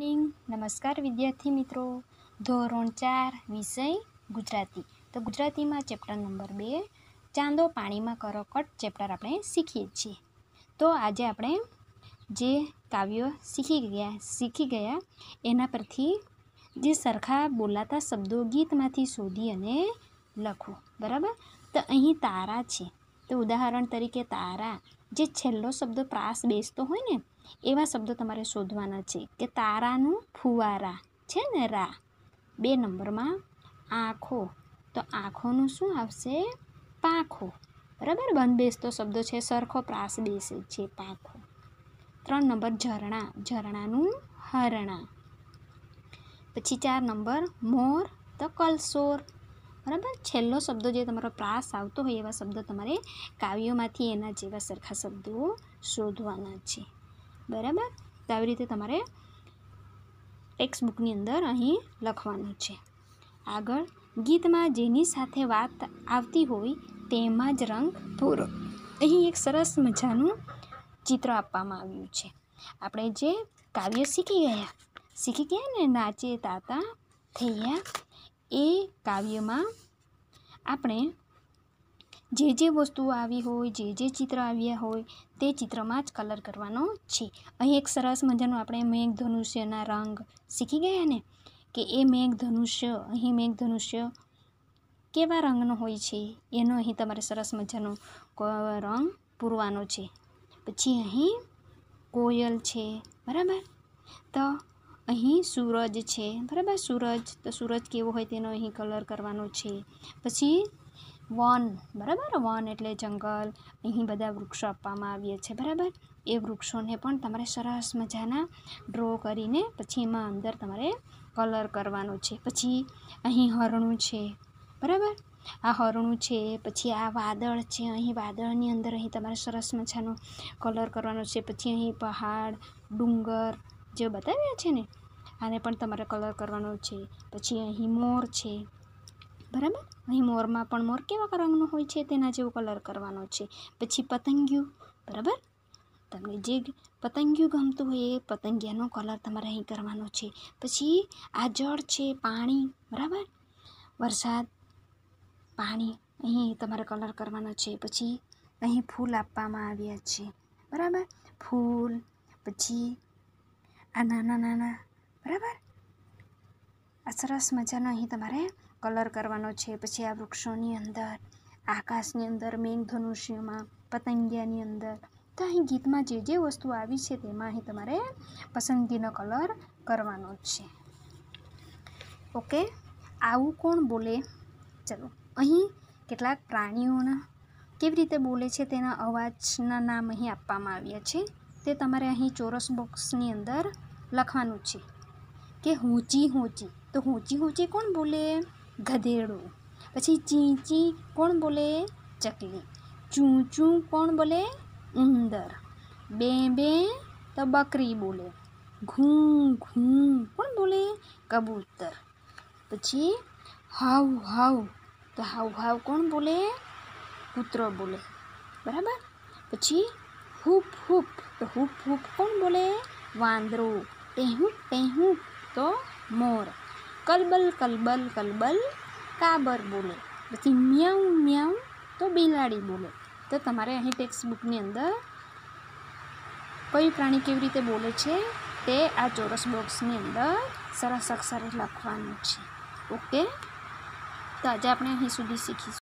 morning નમસ્કાર વિદ્યાર્થી મિત્રો ધોરણ ચાર વિષય ગુજરાતી તો ગુજરાતીમાં ચેપ્ટર નંબર બે ચાંદો પાણીમાં કરોકટ ચેપ્ટર આપણે શીખીએ છીએ તો આજે આપણે જે કાવ્યો શીખી ગયા શીખી ગયા એના પરથી જે સરખા બોલાતા શબ્દો ગીતમાંથી શોધી અને લખો બરાબર તો અહીં તારા છે તો ઉદાહરણ તરીકે તારા જે છેલ્લો શબ્દ પ્રાસ બેસતો હોય ને એવા શબ્દો તમારે શોધવાના છે કે તારાનું ફુવારા છે ને રા બે નંબરમાં આંખો તો આંખોનું શું આવશે પાંખો બરાબર બંધ બેસતો શબ્દો છે સરખો પ્રાસ બેસે છે પાંખો ત્રણ નંબર ઝરણા ઝરણાનું હરણા પછી ચાર નંબર મોર તો કલસોર બરાબર છેલ્લો શબ્દો જે તમારો પ્રાસ આવતો હોય એવા શબ્દ તમારે કાવ્યોમાંથી એના જેવા સરખા શબ્દો શોધવાના છે બરાબર તો આવી રીતે તમારે ટેક્સ્ટબુકની અંદર અહીં લખવાનું છે આગળ ગીતમાં જેની સાથે વાત આવતી હોય તેમાં જ રંગ પૂરો અહીં એક સરસ મજાનું ચિત્ર આપવામાં આવ્યું છે આપણે જે કાવ્ય શીખી ગયા શીખી ગયા ને નાચે તાતા થઈ ગયા એ કાવ્યમાં આપણે જે જે વસ્તુઓ આવી હોય જે જે ચિત્ર આવ્યા હોય તે ચિત્રમાં જ કલર કરવાનો છે અહીં એક સરસ મજાનું આપણે મેઘધનુષ્યના રંગ શીખી ગયા ને કે એ મેઘધનુષ્ય અહીં મેઘધનુષ્ય કેવા રંગનો હોય છે એનો અહીં તમારે સરસ મજાનો રંગ પૂરવાનો છે પછી અહીં કોયલ છે બરાબર તો અહીં સૂરજ છે બરાબર સૂરજ તો સૂરજ કેવો હોય તેનો અહીં કલર કરવાનો છે પછી વન બરાબર વન એટલે જંગલ અહીં બધા વૃક્ષો આપવામાં આવ્યા છે બરાબર એ વૃક્ષોને પણ તમારે સરસ મજાના ડ્રો કરીને પછી એમાં અંદર તમારે કલર કરવાનો છે પછી અહીં હરણું છે બરાબર આ હરણું છે પછી આ વાદળ છે અહીં વાદળની અંદર અહીં તમારે સરસ મજાનો કલર કરવાનો છે પછી અહીં પહાડ ડુંગર જે બતાવ્યા છે ને આને પણ તમારે કલર કરવાનો છે પછી અહીં મોર છે બરાબર અહીં મોરમાં પણ મોર કેવા રંગનો હોય છે તેના જેવો કલર કરવાનો છે પછી પતંગિયું બરાબર તમને જે પતંગિયું ગમતું હોય એ પતંગિયાનો કલર તમારે અહીં કરવાનો છે પછી આ જળ છે પાણી બરાબર વરસાદ પાણી અહીં તમારે કલર કરવાનો છે પછી અહીં ફૂલ આપવામાં આવ્યા છે બરાબર ફૂલ પછી આ નાના નાના બરાબર આ સરસ મજાનો અહીં તમારે કલર કરવાનો છે પછી આ વૃક્ષોની અંદર આકાશની અંદર મેઘધનુષ્યમાં પતંગિયાની અંદર તો અહીં ગીતમાં જે જે વસ્તુ આવી છે તેમાં અહીં તમારે પસંદગીનો કલર કરવાનો છે ઓકે આવું કોણ બોલે ચલો અહીં કેટલાક પ્રાણીઓના કેવી રીતે બોલે છે તેના અવાજના નામ અહીં આપવામાં આવ્યા છે તે તમારે અહીં ચોરસ બોક્સની અંદર લખવાનું છે કે હોંચી હોંચી તો હોંચી હોંચી કોણ બોલે ગધેડું પછી ચીં ચીં કોણ બોલે ચકલી ચૂંચું કોણ બોલે ઉંદર બે બે તો બકરી બોલે ઘૂં ઘૂં કોણ બોલે કબૂતર પછી હાવ હાવ તો હાવ હાવ કોણ બોલે કૂતરો બોલે બરાબર પછી હૂપ હૂપ તો હૂપ હૂપ કોણ બોલે વાંદરો ટેહું ટેહું તો મોર કલબલ કલબલ કલબલ કાબર બોલે પછી મ્યાઉ મ્યાઉ તો બિલાડી બોલે તો તમારે અહીં ટેક્સ્ટ બુકની અંદર કયું પ્રાણી કેવી રીતે બોલે છે તે આ ચોરસ બોક્સની અંદર સરસ અક્ષરે લખવાનું છે ઓકે તો આજે આપણે અહીં સુધી શીખીશું